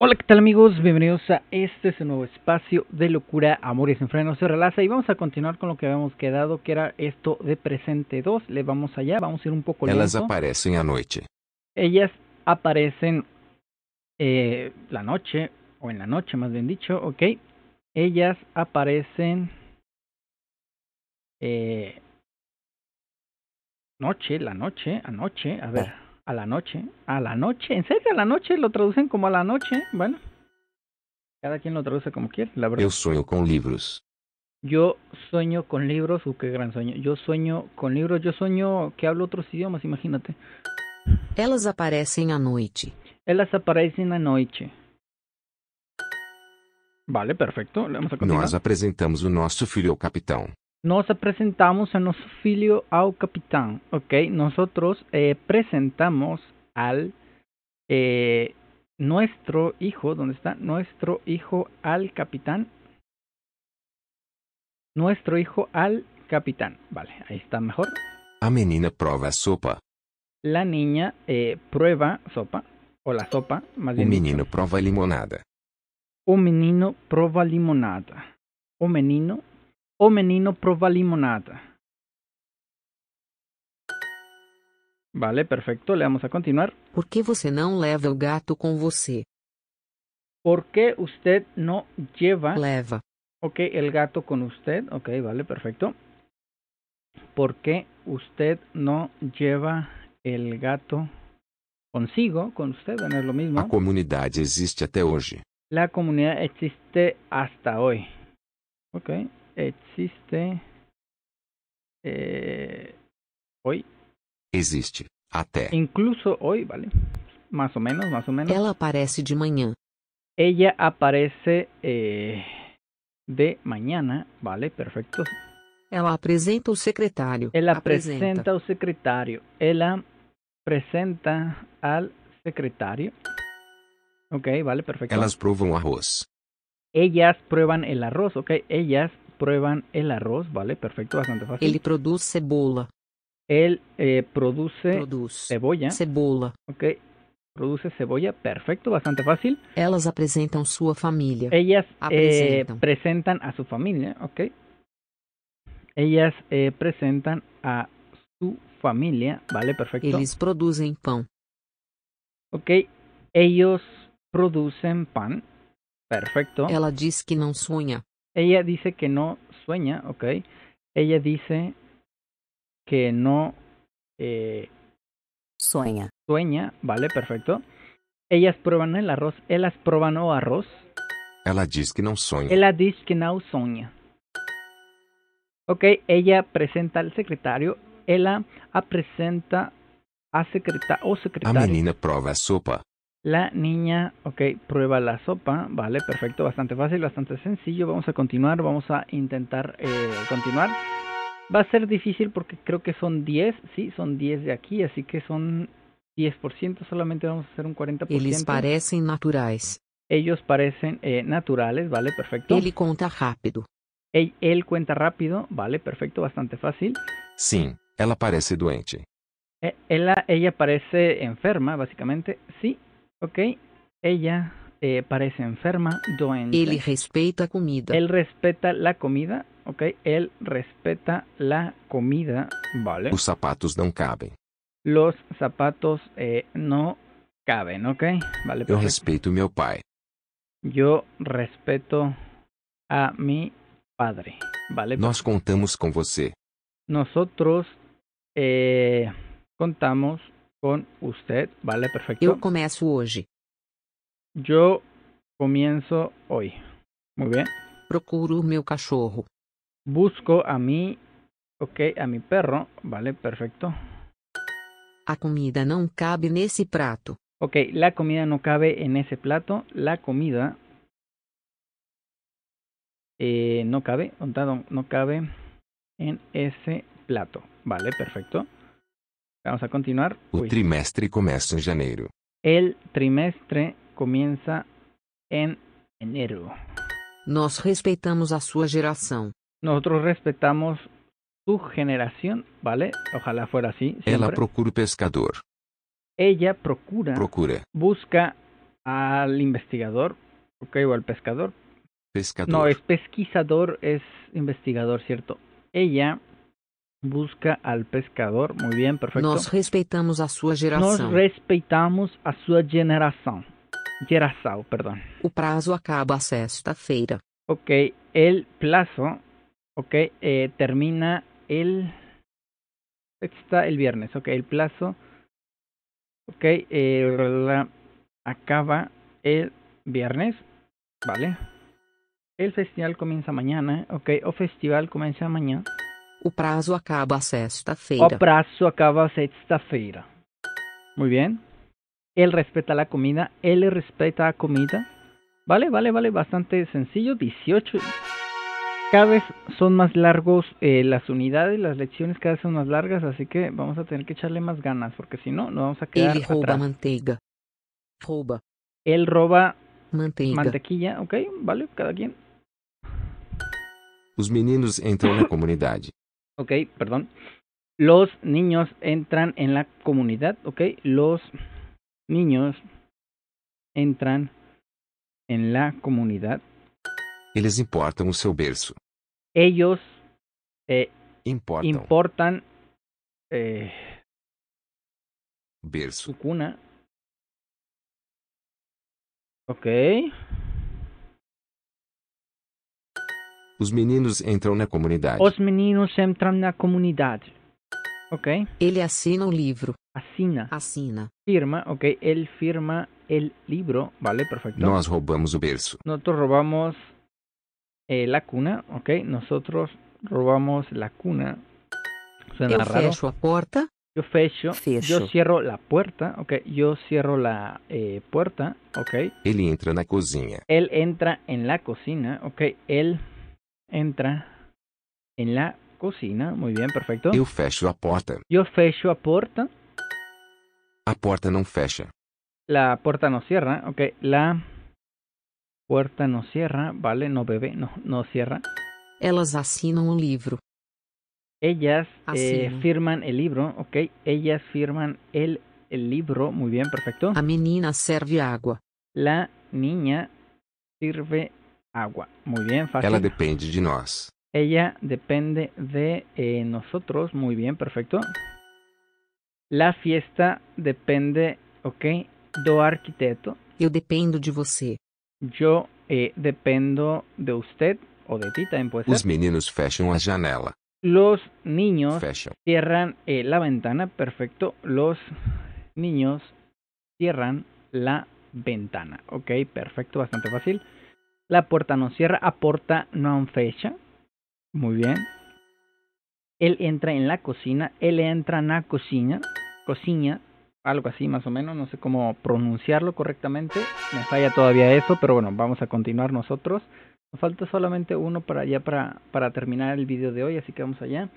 Hola, ¿qué tal amigos? Bienvenidos a este nuevo espacio de locura, amores en freno, se relaza y vamos a continuar con lo que habíamos quedado, que era esto de presente 2. Le vamos allá, vamos a ir un poco lento. Ellas aparecen anoche Ellas aparecen eh, la noche, o en la noche más bien dicho, ok. Ellas aparecen eh, noche, la noche, anoche, a ver. Ah. A la noche, a la noche, en serio, a la noche lo traducen como a la noche. Bueno, cada quien lo traduce como quiere, la verdad. Yo sueño con libros. Yo sueño con libros, uh, qué gran sueño. Yo sueño con libros, yo sueño que hablo otros idiomas, imagínate. Ellas aparecen a noche. Ellas aparecen a noche. Vale, perfecto. Vamos a continuar. Nós apresentamos o filho capitán nos presentamos a nuestro filio al capitán, ¿ok? Nosotros eh, presentamos al eh, nuestro hijo, ¿dónde está? Nuestro hijo al capitán. Nuestro hijo al capitán. Vale, ahí está mejor. A menina prueba sopa. La niña eh, prueba sopa, o la sopa, más bien. Un menino prueba limonada. Un menino prueba limonada. Un menino o menino prova limonada. Vale, perfecto. Le vamos a continuar. Por qué você não leva o gato com você? ¿Por qué usted no lleva? Leva. Ok, el gato con usted. Ok, vale, perfecto. ¿Por qué usted no lleva el gato consigo, con usted? ¿No es lo mismo. La comunidad existe até hoy. La comunidad existe hasta hoy. Ok, Existe. Eh, hoy. Existe. Até. Incluso hoje ¿vale? Más ou menos, mais ou menos. Ela aparece de manhã. ela aparece eh, de manhã ¿vale? Perfecto. Ela apresenta o secretário. Ela apresenta, apresenta o secretário. Ela apresenta al secretário. Ok, vale, perfecto. Elas provam arroz. Ellas prueban el arroz, ok. elas prueban el arroz, ¿vale? Perfecto, bastante fácil. Él produce cebola. Él eh, produce, produce, cebolla. Cebola. Ok. Produce cebolla, perfecto, bastante fácil. Ellas eh, presentan su familia. Ellas presentan a su familia, ok. Ellas eh, presentan a su familia, vale, perfecto. Ellos producen pan. Ok, ellos producen pan, perfecto. Ela dice que no sueña. Ella dice que no sueña, ok. Ella dice que no eh, sueña. Sueña, vale, perfecto. Ellas prueban el arroz. Ellas prueban o arroz. Ella dice que no sueña. Ella dice que no sueña. Ok, ella presenta al secretario. Ella presenta a secretario. O secretario. A menina sopa. La niña, ok, prueba la sopa, vale, perfecto, bastante fácil, bastante sencillo. Vamos a continuar, vamos a intentar eh, continuar. Va a ser difícil porque creo que son 10, sí, son 10 de aquí, así que son 10%, solamente vamos a hacer un 40%. Ellos parecen naturales. Eh, Ellos parecen naturales, vale, perfecto. Él cuenta rápido. Él, él cuenta rápido, vale, perfecto, bastante fácil. Sí, ella parece duente. Eh, ella, ella parece enferma, básicamente, sí, Ok, ella eh, parece enferma. Doente. Él respeta comida. Él respeta la comida. Ok, él respeta la comida. Vale. Los zapatos no caben. Los zapatos eh, no caben, ok. Vale. Yo respeto a mi padre. Yo respeto a mi padre. Vale. Nos contamos con você. Nosotros eh, contamos con usted, ¿vale? Perfecto. Yo comienzo hoy. Yo comienzo hoy. Muy bien. Procuro mi cachorro. Busco a mi, ok, a mi perro, ¿vale? Perfecto. A comida no cabe ese plato. Ok, la comida no cabe en ese plato. La comida eh, no cabe, no cabe en ese plato. Vale, perfecto. Vamos a continuar. trimestre em El trimestre comienza en enero. Nos respetamos a su generación. Nosotros respetamos su generación, ¿vale? Ojalá fuera así. Siempre. procura pescador. Ella procura, busca al investigador, ok, o al pescador. Pescador. No, es pesquisador, es investigador, ¿cierto? Ella busca al pescador. Muy bien, perfecto. Nos respetamos a su generación. Nos respetamos a su generación. Geração, perdón. O prazo acaba sexta-feira. Ok, el plazo, okay, eh, termina el... Está el viernes, ok, el plazo, ok, eh, acaba el viernes, vale. El festival comienza mañana, ok, o festival comienza mañana. O prazo acaba sexta-feira. O prazo acaba sexta-feira. Muy bien. Él respeta la comida, él respeta la comida. Vale, vale, vale, bastante sencillo. 18. Cada vez son más largos eh, las unidades, las lecciones cada vez son más largas, así que vamos a tener que echarle más ganas, porque si no, nos vamos a quedar. Él roba atrás. manteiga. Roba. Él roba manteiga. mantequilla, ok, vale, cada quien. Los meninos en la comunidad. Okay, perdón, los niños entran en la comunidad, ok, los niños entran en la comunidad. les importan o seu Ellos eh, importan eh, su cuna. Okay. Os meninos entram na comunidade. Os meninos entram na comunidade. Ok? Ele assina o livro. Assina. Assina. Firma, ok. Ele firma o livro, vale, perfecto. Nós roubamos o berço. Nós roubamos eh, cuna, ok. Nós roubamos a cuna. Suena Eu raro. fecho a porta. Eu fecho. fecho. Eu cierro a porta, ok. Eu cierro a eh, ok. Ele entra na cozinha. Ele entra en cozinha, cocina, ok. Ele entra en la cocina. Muy bien, perfecto. Yo fecho a porta. Yo fecho a porta. A porta no fecha. La puerta no cierra. Ok, la puerta no cierra. Vale, no bebe, no, no cierra. Ellas eh, asinan un libro. Ellas firman el libro, ok. Ellas firman el, el libro, muy bien, perfecto. La menina sirve agua. La niña sirve agua. Muy bien, fácil. Ella depende de nosotros. Ella depende de nosotros. Muy bien, perfecto. La fiesta depende, ok, do arquitecto. yo dependo de você. Yo eh, dependo de usted o de ti también puede ser. Los niños cierran eh, la ventana. Perfecto. Los niños cierran la ventana. Ok, perfecto, bastante fácil. La puerta no cierra, aporta no fecha. Muy bien. Él entra en la cocina, él entra en la cocina, cocina, algo así más o menos, no sé cómo pronunciarlo correctamente. Me falla todavía eso, pero bueno, vamos a continuar nosotros. Nos falta solamente uno para ya para, terminar el video de hoy, así que vamos allá.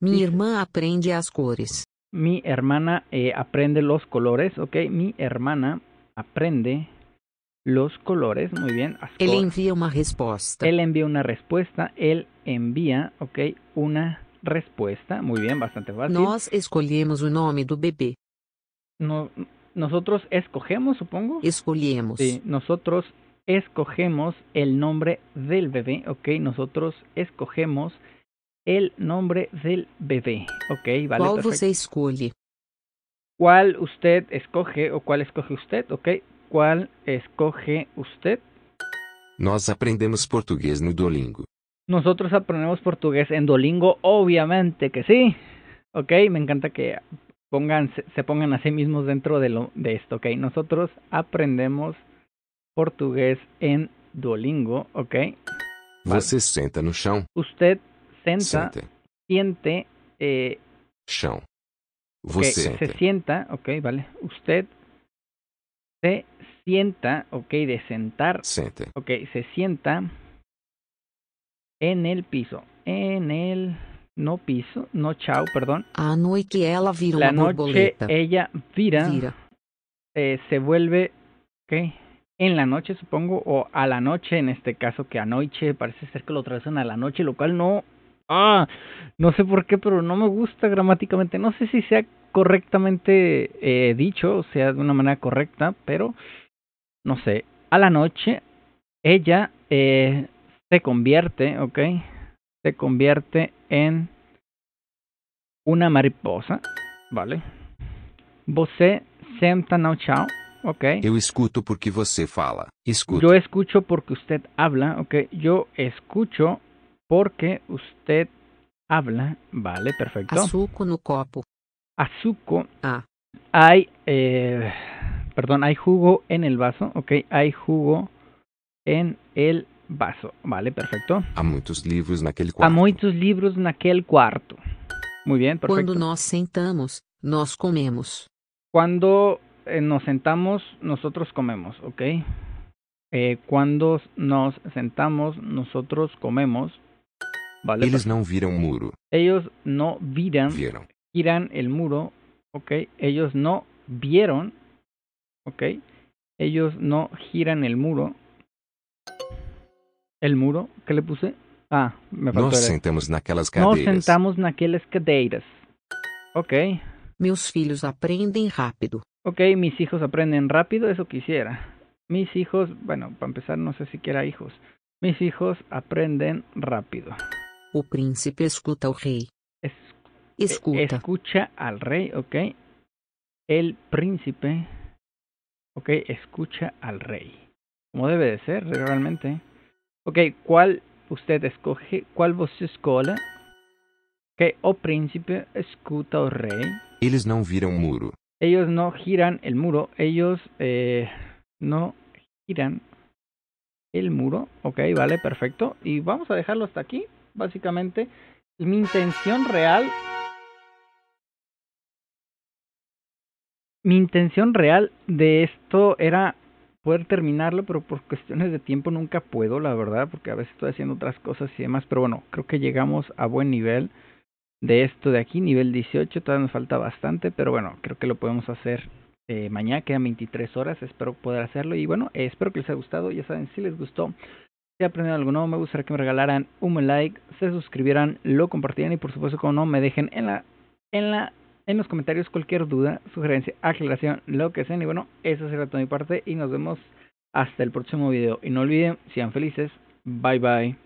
Mi hermana aprende las colores. Mi hermana eh, aprende los colores, ok. Mi hermana aprende los colores, muy bien. Él envía una respuesta. Él envía una respuesta, él envía, ok, una respuesta, muy bien, bastante fácil. Nos escogemos el nombre del bebé. nosotros escogemos, supongo. Escoliemos. Sí, nosotros escogemos el nombre del bebé, ok, nosotros escogemos el nombre del bebé, ok, vale. ¿Cuál usted escoge? ¿Cuál usted escoge o cuál escoge usted? Ok, ¿Cuál escoge usted? Nosotros aprendemos portugués en Duolingo. Nosotros aprendemos portugués en Duolingo, obviamente que sí. Ok, me encanta que pongan, se pongan a sí mismos dentro de, lo, de esto, ok. Nosotros aprendemos portugués en Duolingo, ok. sienta senta no chão. Usted senta, sienta. siente. Eh, chão. Você senta. se sienta, ok, vale. Usted se sienta, ok, de sentar. se sienta en el piso. En el no piso, no chao, perdón. A noche ella vira La noche ella vira. Eh, se vuelve, ok, en la noche supongo, o a la noche en este caso, que anoche parece ser que lo traducen a la noche, lo cual no Ah, no sé por qué, pero no me gusta gramáticamente. No sé si sea correctamente eh, dicho, o sea, de una manera correcta, pero no sé. A la noche, ella eh, se convierte, ¿ok? Se convierte en una mariposa, ¿vale? Você senta no chao, ¿ok? Eu escuto porque você fala. Escuto. Yo escucho porque usted habla, ¿ok? Yo escucho porque usted habla, vale, perfecto. Azuco no copo. Azuco. Ah. Hay, eh, perdón, hay jugo en el vaso, ok, hay jugo en el vaso, vale, perfecto. libros en aquel cuarto. a muchos libros en aquel cuarto. Muy bien, perfecto. Cuando nos sentamos, nos comemos. Cuando eh, nos sentamos, nosotros comemos, ok. cuando eh, nos sentamos, nosotros comemos. Ellos no viran muro. Ellos no viran, vieron. el muro. Ok. Ellos no vieron. Ok. Ellos no giran el muro. El muro. ¿Qué le puse? Ah, me faltó. Nos sentamos aquellas cadeiras. Nos sentamos aquellas cadeiras. Ok. Mis hijos aprenden rápido. Ok, mis hijos aprenden rápido. Eso quisiera. Mis hijos, bueno, para empezar, no sé si quiera hijos. Mis hijos aprenden rápido. O príncipe escuta al rey. Escucha al rey, ok. El príncipe, ok, escucha al rey. Como debe de ser, realmente. Ok, ¿cuál usted escoge? ¿Cuál vos escola? Ok, o príncipe escuta al rey. Ellos no el muro. Ellos no giran el muro. Ellos eh, no giran el muro. Ok, vale, perfecto. Y vamos a dejarlo hasta aquí básicamente. mi intención real. Mi intención real de esto era poder terminarlo, pero por cuestiones de tiempo nunca puedo, la verdad, porque a veces estoy haciendo otras cosas y demás. Pero bueno, creo que llegamos a buen nivel de esto de aquí, nivel 18. Todavía nos falta bastante, pero bueno, creo que lo podemos hacer eh, mañana, quedan 23 horas. Espero poder hacerlo. Y bueno, eh, espero que les haya gustado. Ya saben, si les gustó, si aprendieron algo nuevo, me gustaría que me regalaran un like, se suscribieran, lo compartieran y por supuesto, como no, me dejen en la, en la, en los comentarios cualquier duda, sugerencia, aclaración, lo que sea. Y bueno, eso será todo mi parte y nos vemos hasta el próximo video. Y no olviden, sean felices. Bye bye.